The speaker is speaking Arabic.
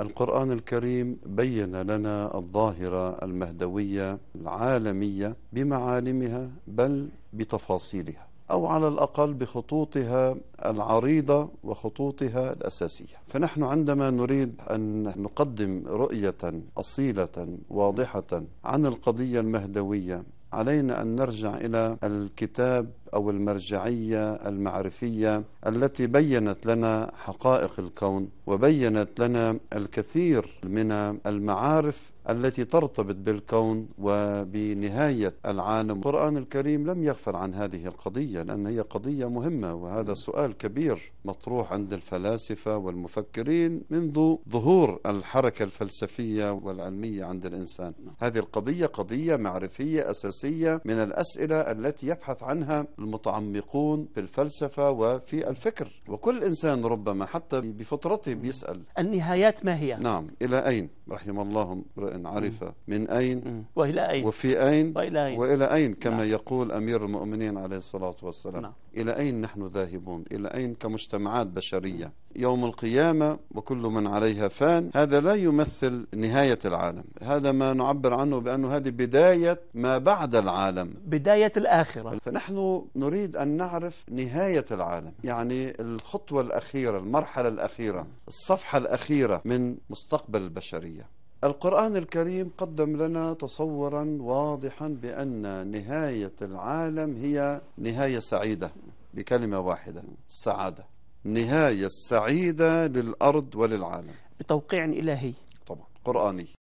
القرآن الكريم بين لنا الظاهرة المهدوية العالمية بمعالمها بل بتفاصيلها أو على الأقل بخطوطها العريضة وخطوطها الأساسية فنحن عندما نريد أن نقدم رؤية أصيلة واضحة عن القضية المهدوية علينا أن نرجع إلى الكتاب أو المرجعية المعرفية التي بيّنت لنا حقائق الكون وبيّنت لنا الكثير من المعارف التي ترتبط بالكون وبنهاية العالم القرآن الكريم لم يغفل عن هذه القضية لأن هي قضية مهمة وهذا نعم. سؤال كبير مطروح عند الفلاسفة والمفكرين منذ ظهور الحركة الفلسفية والعلمية عند الإنسان نعم. هذه القضية قضية معرفية أساسية من الأسئلة التي يبحث عنها المتعمقون في الفلسفة وفي الفكر وكل إنسان ربما حتى بفطرته نعم. بيسأل النهايات ما هي؟ نعم إلى أين رحم الله إن عرف من أين وإلى أين وفي أين وإلى أين, وإلى أين نعم. كما نعم. يقول أمير المؤمنين عليه الصلاة والسلام نعم. إلى أين نحن ذاهبون إلى أين كمجتمعات بشرية يوم القيامة وكل من عليها فان هذا لا يمثل نهاية العالم هذا ما نعبر عنه بأنه هذه بداية ما بعد العالم بداية الآخرة فنحن نريد أن نعرف نهاية العالم يعني الخطوة الأخيرة المرحلة الأخيرة الصفحة الأخيرة من مستقبل البشرية القرآن الكريم قدم لنا تصورا واضحا بأن نهاية العالم هي نهاية سعيدة بكلمة واحدة السعادة نهاية السعيدة للأرض وللعالم بتوقيع إلهي طبعا قرآني